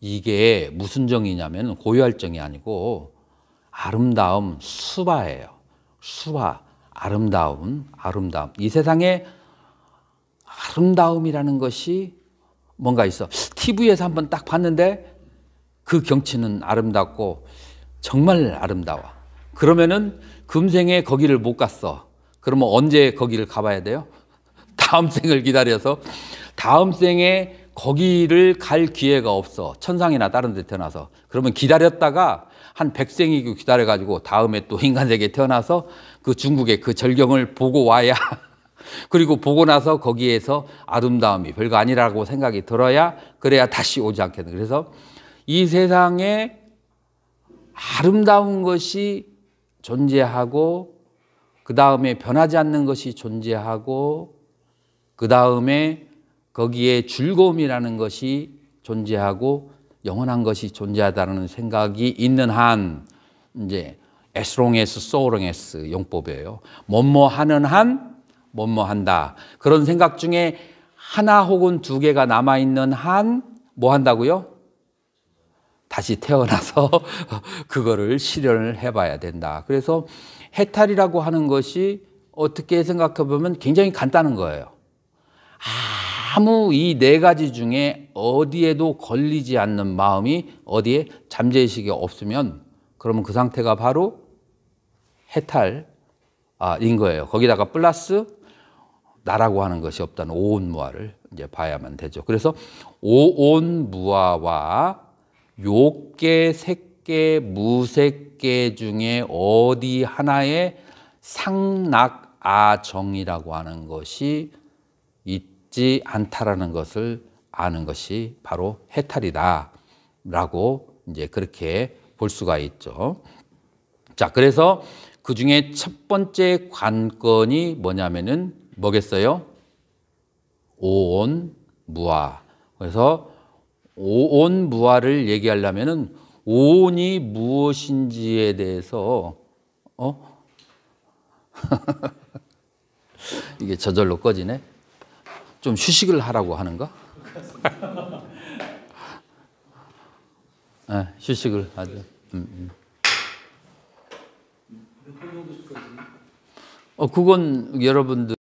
이게 무슨 정이냐면 고유할 정이 아니고 아름다움 수바예요. 수화 아름다움 아름다움 이 세상에 아름다움이라는 것이 뭔가 있어. TV에서 한번 딱 봤는데 그 경치는 아름답고 정말 아름다워. 그러면은 금생에 거기를 못 갔어. 그러면 언제 거기를 가봐야 돼요? 다음 생을 기다려서 다음 생에 거기를 갈 기회가 없어. 천상이나 다른 데 태어나서. 그러면 기다렸다가 한 백생이고 기다려가지고 다음에 또 인간세계에 태어나서 그 중국의 그 절경을 보고 와야 그리고 보고 나서 거기에서 아름다움이 별거 아니라고 생각이 들어야 그래야 다시 오지 않겠는. 그래서 이 세상에 아름다운 것이 존재하고 그 다음에 변하지 않는 것이 존재하고 그 다음에 거기에 즐거움이라는 것이 존재하고 영원한 것이 존재하다는 생각이 있는 한 이제 에스롱에스 소 as so 용법이에요. 뭐뭐 하는 한 뭐뭐 한다. 그런 생각 중에 하나 혹은 두 개가 남아 있는 한 뭐 한다고요? 다시 태어나서 그거를 실현을 해봐야 된다. 그래서 해탈이라고 하는 것이 어떻게 생각해 보면 굉장히 간단한 거예요. 아, 아무 이 네 가지 중에 어디에도 걸리지 않는 마음이 어디에 잠재의식이 없으면 그러면 그 상태가 바로 해탈인 아, 거예요. 거기다가 플러스 나라고 하는 것이 없다는 오온무아를 이제 봐야만 되죠. 그래서 오온무아와 욕계, 색계, 무색계 중에 어디 하나에 상낙아정이라고 하는 것이 있다. 맞지 않다라는 것을 아는 것이 바로 해탈이다라고 이제 그렇게 볼 수가 있죠. 자, 그래서 그 중에 첫 번째 관건이 뭐냐면은 뭐겠어요? 오온 무아. 그래서 오온 무아를 얘기하려면은 오온이 무엇인지에 대해서 어? 이게 저절로 꺼지네. 좀 휴식을 하라고 하는가? 네, 휴식을 하죠. 음, 음. 어, 그건 여러분들